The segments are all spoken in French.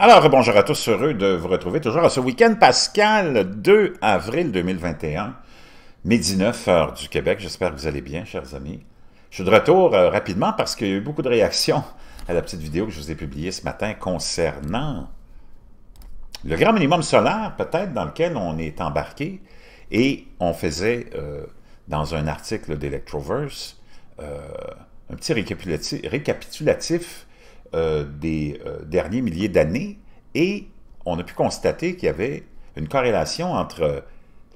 Alors, bonjour à tous, heureux de vous retrouver toujours à ce week-end pascal, 2 avril 2021, midi 9 heures du Québec. J'espère que vous allez bien, chers amis. Je suis de retour euh, rapidement parce qu'il y a eu beaucoup de réactions à la petite vidéo que je vous ai publiée ce matin concernant le grand minimum solaire, peut-être, dans lequel on est embarqué. Et on faisait, euh, dans un article d'Electroverse, euh, un petit récapitulatif euh, des euh, derniers milliers d'années et on a pu constater qu'il y avait une corrélation entre euh,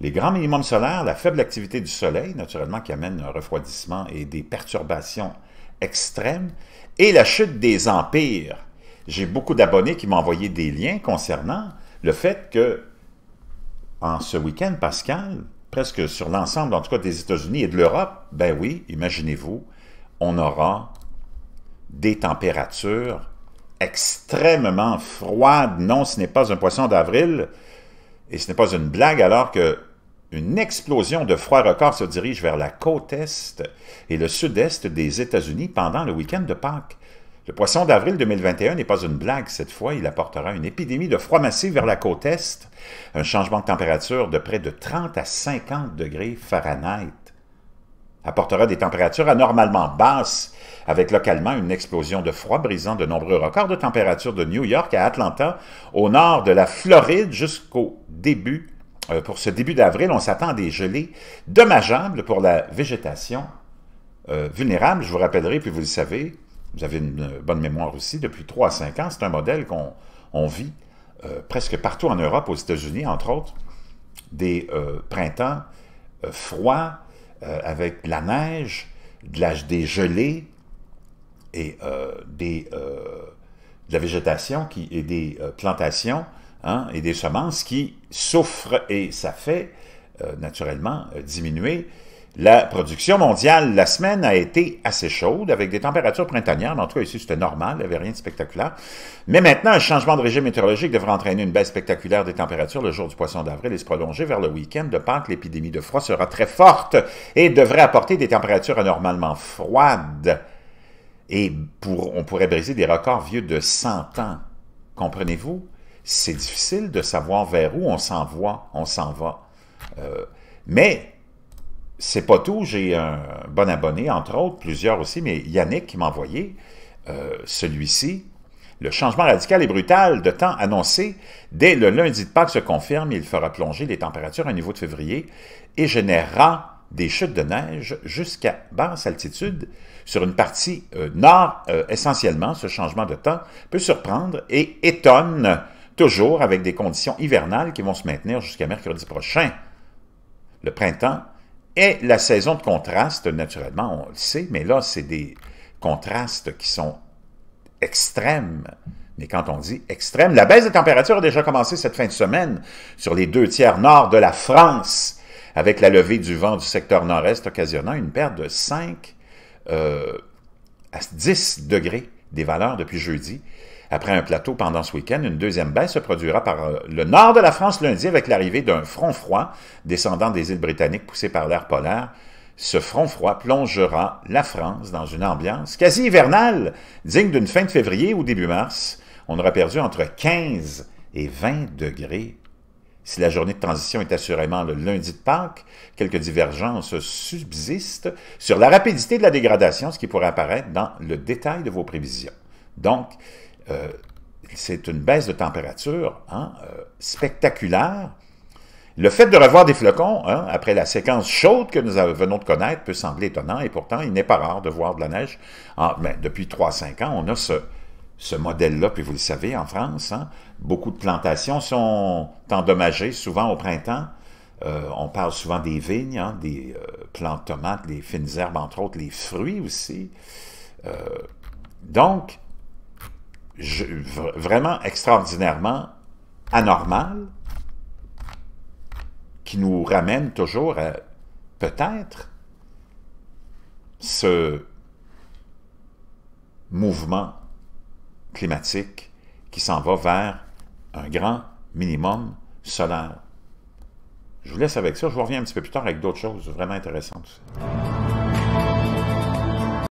les grands minimums solaires, la faible activité du soleil, naturellement qui amène un refroidissement et des perturbations extrêmes, et la chute des empires. J'ai beaucoup d'abonnés qui m'ont envoyé des liens concernant le fait que, en ce week-end, Pascal, presque sur l'ensemble, en tout cas des États-Unis et de l'Europe, ben oui, imaginez-vous, on aura des températures extrêmement froides. Non, ce n'est pas un poisson d'avril et ce n'est pas une blague alors que une explosion de froid record se dirige vers la côte est et le sud-est des États-Unis pendant le week-end de Pâques. Le poisson d'avril 2021 n'est pas une blague cette fois, il apportera une épidémie de froid massif vers la côte est, un changement de température de près de 30 à 50 degrés Fahrenheit apportera des températures anormalement basses, avec localement une explosion de froid brisant de nombreux records de température de New York à Atlanta, au nord de la Floride jusqu'au début. Euh, pour ce début d'avril, on s'attend à des gelées dommageables pour la végétation euh, vulnérable. Je vous rappellerai, puis vous le savez, vous avez une euh, bonne mémoire aussi, depuis 3 à 5 ans, c'est un modèle qu'on vit presque partout en Europe, aux États-Unis entre autres, des printemps froids, euh, avec de la neige, de la, des gelées et euh, euh, de la végétation qui, et des plantations hein, et des semences qui souffrent et ça fait naturellement diminuer la production mondiale, la semaine a été assez chaude, avec des températures printanières. En tout cas, ici, c'était normal, il n'y avait rien de spectaculaire. Mais maintenant, un changement de régime météorologique devrait entraîner une baisse spectaculaire des températures le jour du poisson d'avril et se prolonger vers le week-end. De que l'épidémie de froid sera très forte et devrait apporter des températures anormalement froides. Et pour, on pourrait briser des records vieux de 100 ans. Comprenez-vous? C'est difficile de savoir vers où on s'en va. On s'en va. Euh, mais c'est pas tout. J'ai un bon abonné, entre autres, plusieurs aussi, mais Yannick qui m'a envoyé euh, celui-ci. Le changement radical et brutal de temps annoncé dès le lundi de Pâques se confirme. Il fera plonger les températures à un niveau de février et générera des chutes de neige jusqu'à basse altitude sur une partie euh, nord euh, essentiellement. Ce changement de temps peut surprendre et étonne toujours avec des conditions hivernales qui vont se maintenir jusqu'à mercredi prochain. Le printemps et la saison de contraste, naturellement, on le sait, mais là, c'est des contrastes qui sont extrêmes. Mais quand on dit extrêmes, la baisse de température a déjà commencé cette fin de semaine sur les deux tiers nord de la France, avec la levée du vent du secteur nord-est occasionnant une perte de 5 euh, à 10 degrés des valeurs depuis jeudi. Après un plateau pendant ce week-end, une deuxième baisse se produira par euh, le nord de la France lundi avec l'arrivée d'un front froid descendant des îles britanniques poussé par l'air polaire. Ce front froid plongera la France dans une ambiance quasi hivernale, digne d'une fin de février ou début mars. On aura perdu entre 15 et 20 degrés si la journée de transition est assurément le lundi de Pâques, quelques divergences subsistent sur la rapidité de la dégradation, ce qui pourrait apparaître dans le détail de vos prévisions. Donc, euh, c'est une baisse de température hein, euh, spectaculaire. Le fait de revoir des flocons, hein, après la séquence chaude que nous venons de connaître, peut sembler étonnant, et pourtant, il n'est pas rare de voir de la neige. Ben, depuis 3-5 ans, on a ce, modèle-là, puis vous le savez, en France, hein. beaucoup de plantations sont endommagées, souvent au printemps. Euh, on parle souvent des vignes, des plantes tomates, les fines herbes, entre autres, les fruits aussi. donc, vraiment extraordinairement anormal qui nous ramène toujours à peut-être ce mouvement climatique qui s'en va vers un grand minimum solaire. Je vous laisse avec ça, je vous reviens un petit peu plus tard avec d'autres choses vraiment intéressantes.